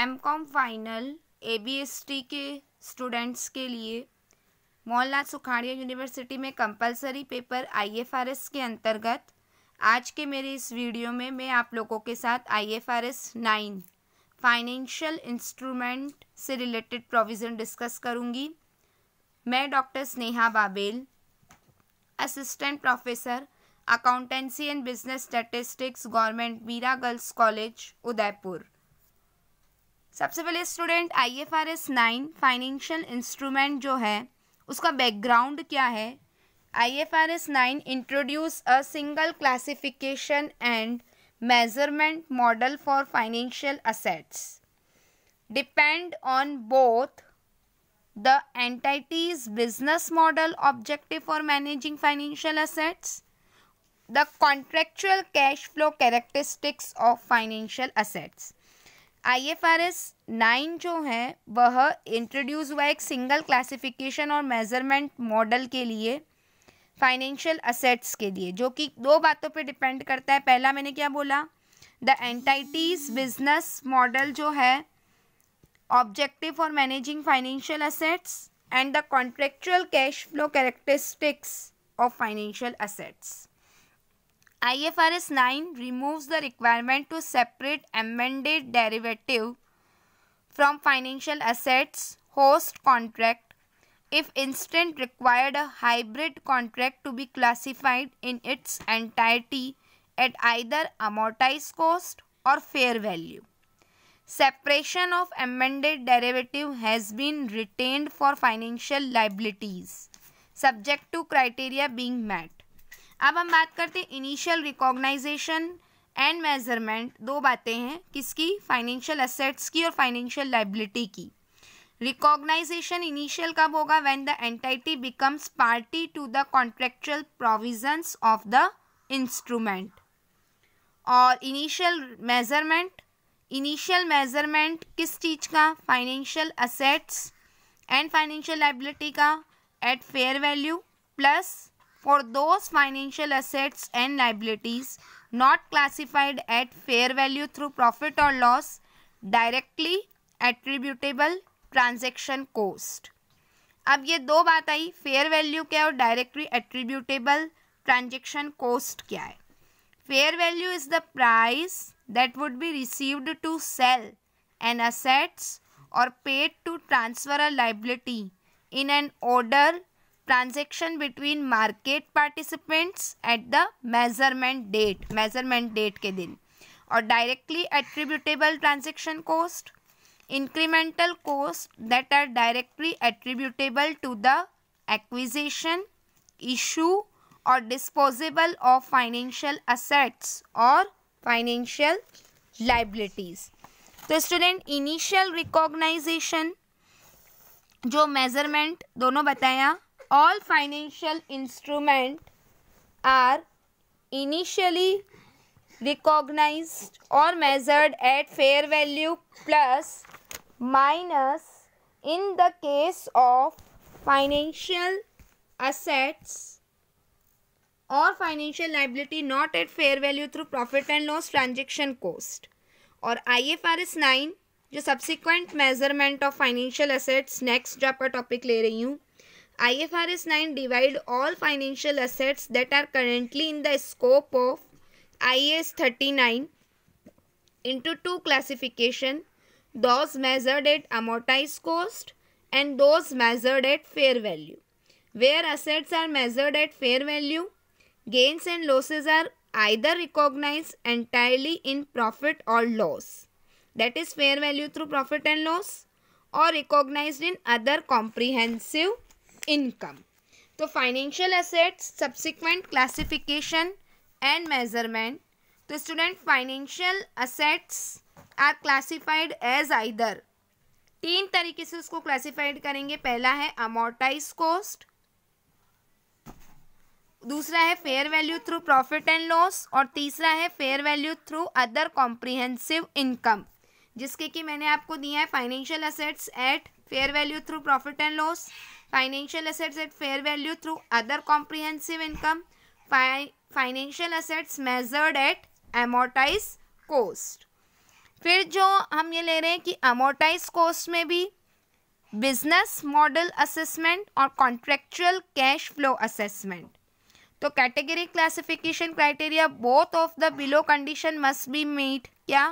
M com final A B S T के students के लिए लाल सुखाड़िया यूनिवर्सिटी में compulsory paper I F R S के अंतर्गत आज के मेरे इस वीडियो में मैं आप लोगों के साथ I F R S nine financial instrument से रिलेटेड प्रोविज़न डिस्कस करूँगी मैं doctor Sneha Babel assistant professor accountancy and business statistics government Meera girls college Udaipur सबसे पहले student I F R S nine financial instrument जो है उसका बैकग्राउंड क्या है I F R S nine introduce a single classification and measurement model for financial assets depend on both the entities business model objective for managing financial assets the contractual cash flow characteristics of financial assets I F R S nine जो है वह introduce हुआ एक single क्लासिफिकेशन और measurement model के लिए financial assets के लिए जो कि दो बातों पे डिपेंड करता है पहला मैंने क्या बोला द एंटाइटीज बिजनेस मॉडल जो है objective for managing financial assets and the contractual cash flow characteristics of financial assets IFRS 9 removes the requirement to separate amended derivative from financial assets host contract if instant required a hybrid contract to be classified in its entirety at either amortized cost or fair value. Separation of amended derivative has been retained for financial liabilities subject to criteria being met. अब हम बात करते हैं initial recognition and measurement दो बातें हैं किसकी financial assets की और फाइनेंशियल लाइबिलिटी की रिकॉग्नाइजेशन इनिशियल कब होगा when the entity becomes party to the contractual provisions of the instrument और इनिशियल मेजरमेंट इनिशियल मेजरमेंट किस चीज़ का financial assets and financial liability का at fair value plus for those financial assets and liabilities not classified at fair value through profit or loss directly attributable transaction cost अब ये दो बात आई fair value क्या है और डायरेक्टली एट्रीब्यूटेबल ट्रांजेक्शन कॉस्ट क्या है fair value is the price that would be received to sell an assets और paid to transfer a liability in an order transaction between market participants at the measurement date measurement date के दिन और directly attributable transaction cost incremental cost that are directly attributable to the acquisition issue और disposable of financial assets और financial liabilities तो student initial recognization जो measurement दोनों बताया all financial instrument are initially recognized or measured at fair value plus minus in the case of financial assets or financial liability not at fair value through profit and loss transaction cost or ifrs 9 जो subsequent measurement of financial assets next जो आपका topic ले रही हूँ IFRS 9 divide all financial assets that are currently in the scope of IAS 39 into two classification those measured at amortized cost and those measured at fair value. Where assets are measured at fair value, gains and losses are either recognized entirely in profit or loss. That is fair value through profit and loss or recognized in other comprehensive income तो financial assets subsequent classification and measurement तो student financial assets are classified as either तीन तरीके से उसको classified करेंगे पहला है amortise cost दूसरा है fair value through profit and loss और तीसरा है fair value through other comprehensive income जिसके कि मैंने आपको दिया है financial assets at fair value through profit and loss financial assets at fair value through other comprehensive income financial assets measured at amortise cost फिर जो हम ये ले रहे हैं कि अमोटाइज कोस्ट में भी बिजनेस मॉडल असेसमेंट और कॉन्ट्रेक्चुअल कैश फ्लो असेसमेंट तो category classification criteria both of the below condition must be meet क्या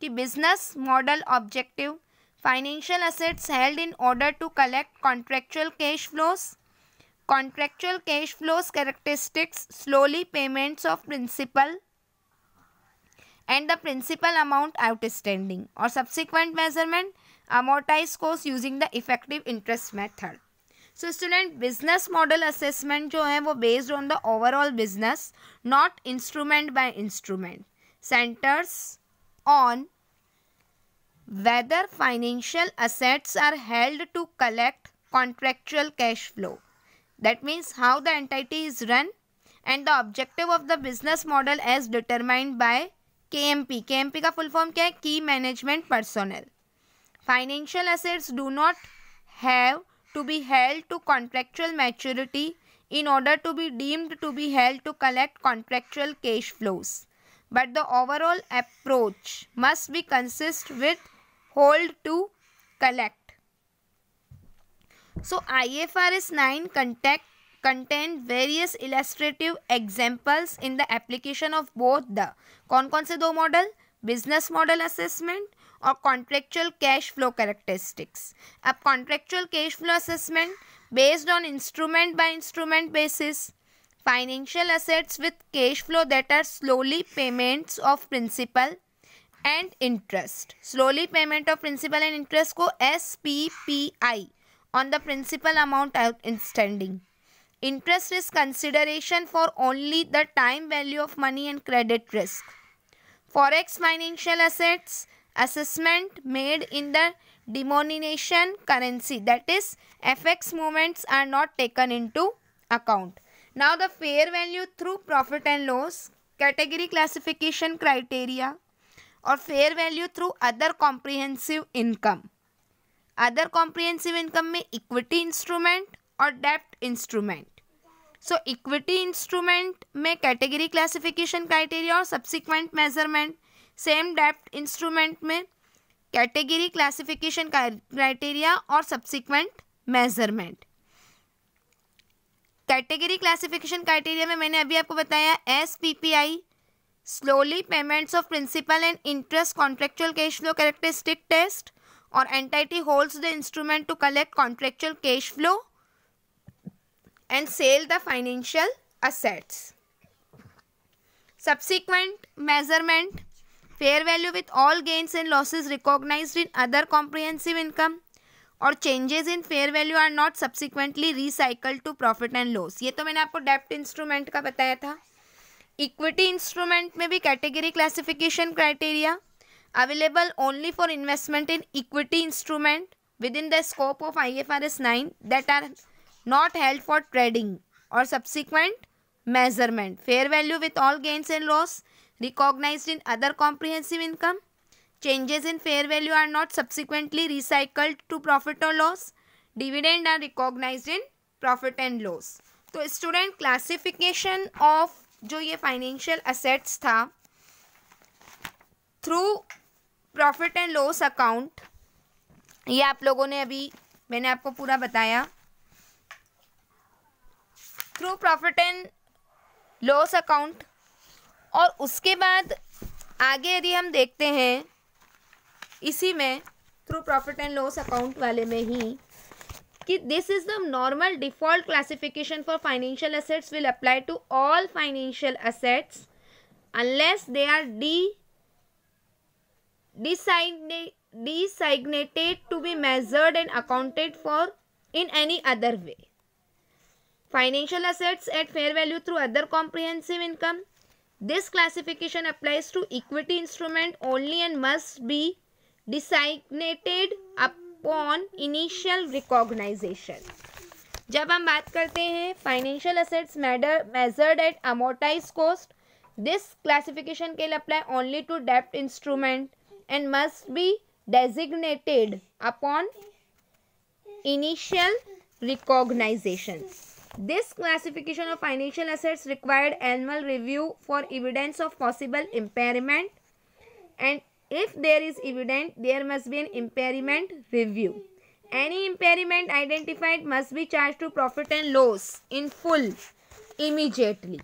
कि business model objective financial assets held in order to collect contractual cash flows, contractual cash flows characteristics, slowly payments of principal and the principal amount outstanding or subsequent measurement amortized cost using the effective interest method. So, student business model assessment, जो है based on the overall business, not instrument by instrument, centers on whether financial assets are held to collect contractual cash flow. That means how the entity is run and the objective of the business model as determined by KMP. KMP का full form क्या है Key Management Personnel. Financial assets do not have to be held to contractual maturity in order to be deemed to be held to collect contractual cash flows. But the overall approach must be consist with hold to collect. So IFRS 9 contact, contain various illustrative examples in the application of both the कौन कौन से दो model Business model assessment or contractual cash flow characteristics. A contractual cash flow assessment based on instrument by instrument basis financial assets with cash flow that are slowly payments of principal and interest. Slowly payment of principal and interest को SPPI on the principal amount outstanding. Interest risk consideration for only the time value of money and credit risk. Forex financial assets assessment made in the denomination currency that is FX movements are not taken into account. Now the fair value through profit and loss category classification criteria और fair value through other comprehensive income other comprehensive income में equity instrument और डेप्ट instrument so equity instrument में category classification criteria और subsequent measurement same डेप्ट instrument में category classification criteria और subsequent measurement category classification criteria में मैंने अभी आपको बताया S P P I solely payments of principal and interest contractual cash flow characteristic test और entity holds the instrument to collect contractual cash flow and sell the financial assets. Subsequent measurement, fair value with all gains and losses recognized in other comprehensive income और changes in fair value are not subsequently recycled to profit and loss. ये तो मैंने आपको debt instrument का बताया था equity instrument में भी category classification criteria available only for investment in equity instrument within the scope of I F R S nine that are not held for trading और subsequent measurement fair value with all gains and loss recognise in other comprehensive income changes in fair value are not subsequently recycled to profit और loss dividend are recognise in profit and loss तो student classification of जो ये financial assets था through profit and loss account ये आप लोगों ने अभी मैंने आपको पूरा बताया through profit and loss account और उसके बाद आगे यदि हम देखते हैं इसी में through profit and loss account वाले में ही कि this is the normal default classification for financial assets will apply to all financial assets unless they are de designated to be measured and accounted for in any other way. Financial assets at fair value through other comprehensive income. This classification applies to equity instrument only and must be designated up upon initial recognization जब हम बात करते हैं फाइनेंशियल assets measured at amortise cost this classification लिए apply only to डेप्ट instrument and must be designated upon initial recognization this classification of financial assets required annual review for evidence of possible impairment and If there is evident, there must be an impairment review. Any impairment identified must be charged to profit and loss in full immediately.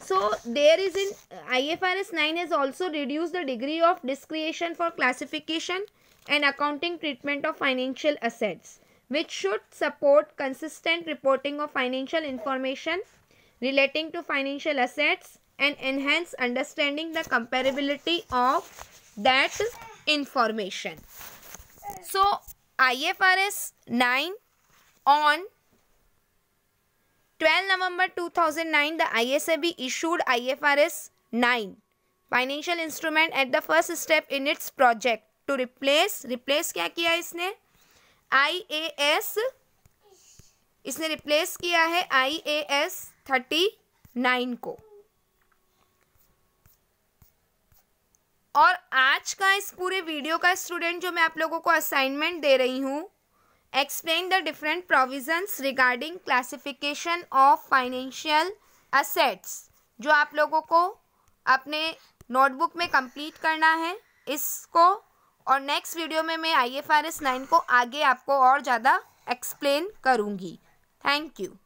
So there is in IFRS 9 has also reduced the degree of discretion for classification and accounting treatment of financial assets which should support consistent reporting of financial information relating to financial assets and enhance understanding the comparability of that information. So, IFRS 9 on 12 November 2009, the ISAB issued IFRS 9, financial instrument at the first step in its project to replace, replace kya kiya isne IAS, इसने replace किया है I A S thirty nine को. और आज का इस पूरे video का स्टूडेंट जो मैं आप लोगों को असाइनमेंट दे रही हूँ explain the different provisions regarding classification of financial assets जो आप लोगों को अपने नोटबुक में कंप्लीट करना है इसको और नेक्स्ट वीडियो में मैं I F R S nine को आगे आपको और ज़्यादा एक्सप्लेन करूँगी थैंक यू